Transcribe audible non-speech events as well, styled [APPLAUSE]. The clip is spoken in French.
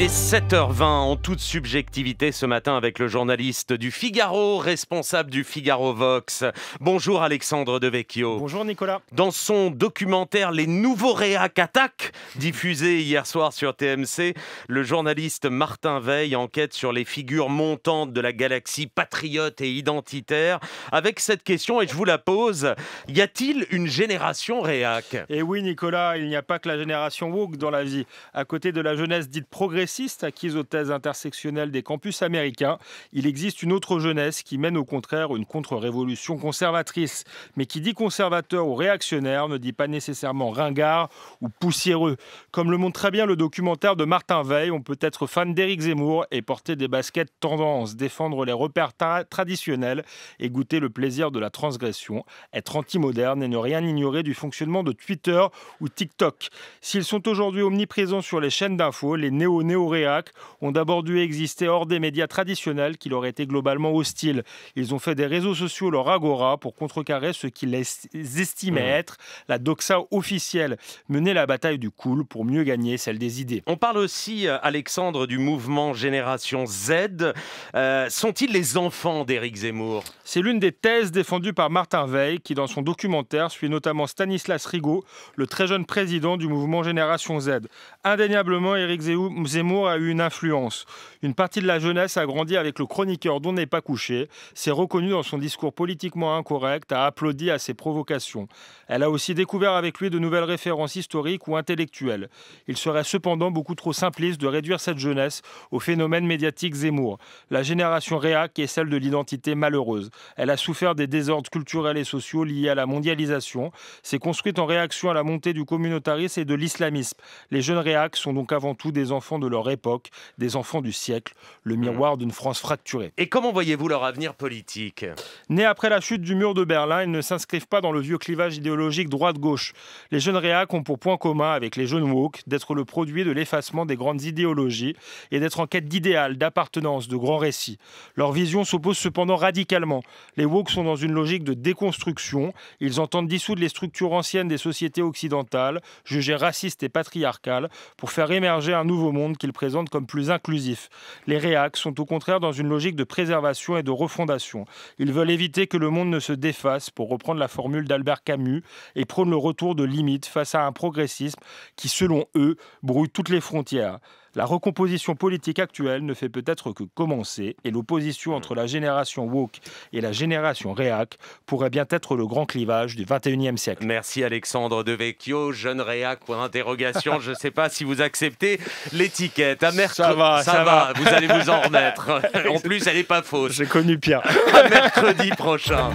Il est 7h20 en toute subjectivité ce matin avec le journaliste du Figaro, responsable du Figaro Vox. Bonjour Alexandre Devecchio. Bonjour Nicolas. Dans son documentaire Les nouveaux réac attaquent, diffusé hier soir sur TMC, le journaliste Martin Veil enquête sur les figures montantes de la galaxie patriote et identitaire avec cette question et je vous la pose, y a-t-il une génération réac Et eh oui Nicolas, il n'y a pas que la génération woke dans la vie. À côté de la jeunesse dite progressive acquis acquise aux thèses intersectionnelles des campus américains, il existe une autre jeunesse qui mène au contraire une contre-révolution conservatrice. Mais qui dit conservateur ou réactionnaire ne dit pas nécessairement ringard ou poussiéreux. Comme le montre très bien le documentaire de Martin Veil, on peut être fan d'Éric Zemmour et porter des baskets tendance, défendre les repères traditionnels et goûter le plaisir de la transgression, être anti-moderne et ne rien ignorer du fonctionnement de Twitter ou TikTok. S'ils sont aujourd'hui omniprésents sur les chaînes d'infos, les néo-néo au réac ont d'abord dû exister hors des médias traditionnels qui leur étaient globalement hostiles. Ils ont fait des réseaux sociaux leur agora pour contrecarrer ce qu'ils estimaient mmh. être la doxa officielle, mener la bataille du cool pour mieux gagner celle des idées. On parle aussi, euh, Alexandre, du mouvement Génération Z. Euh, sont-ils les enfants d'Éric Zemmour C'est l'une des thèses défendues par Martin Veil, qui dans son documentaire suit notamment Stanislas Rigaud, le très jeune président du mouvement Génération Z. Indéniablement, Éric Zemmour Zemmour a eu une influence. Une partie de la jeunesse a grandi avec le chroniqueur dont n'est pas couché, s'est reconnue dans son discours politiquement incorrect, a applaudi à ses provocations. Elle a aussi découvert avec lui de nouvelles références historiques ou intellectuelles. Il serait cependant beaucoup trop simpliste de réduire cette jeunesse au phénomène médiatique Zemmour. La génération réac est celle de l'identité malheureuse. Elle a souffert des désordres culturels et sociaux liés à la mondialisation, s'est construite en réaction à la montée du communautarisme et de l'islamisme. Les jeunes réacs sont donc avant tout des enfants de leur époque, des enfants du siècle, le mmh. miroir d'une France fracturée. Et comment voyez-vous leur avenir politique Nés après la chute du mur de Berlin, ils ne s'inscrivent pas dans le vieux clivage idéologique droite-gauche. Les jeunes réacs ont pour point commun avec les jeunes woke d'être le produit de l'effacement des grandes idéologies et d'être en quête d'idéal, d'appartenance, de grands récits. Leur vision s'oppose cependant radicalement. Les woke sont dans une logique de déconstruction. Ils entendent dissoudre les structures anciennes des sociétés occidentales, jugées racistes et patriarcales, pour faire émerger un nouveau monde présente comme plus inclusif. Les réacs sont au contraire dans une logique de préservation et de refondation. Ils veulent éviter que le monde ne se défasse, pour reprendre la formule d'Albert Camus, et prônent le retour de limites face à un progressisme qui, selon eux, brouille toutes les frontières. La recomposition politique actuelle ne fait peut-être que commencer et l'opposition entre la génération woke et la génération réac pourrait bien être le grand clivage du 21e siècle. Merci Alexandre Devecchio, jeune réac, point d'interrogation. Je ne sais pas si vous acceptez l'étiquette. À ça va, ça, va. vous allez vous en remettre. [LAUGHS] en plus, elle n'est pas fausse. J'ai connu Pierre. À mercredi prochain.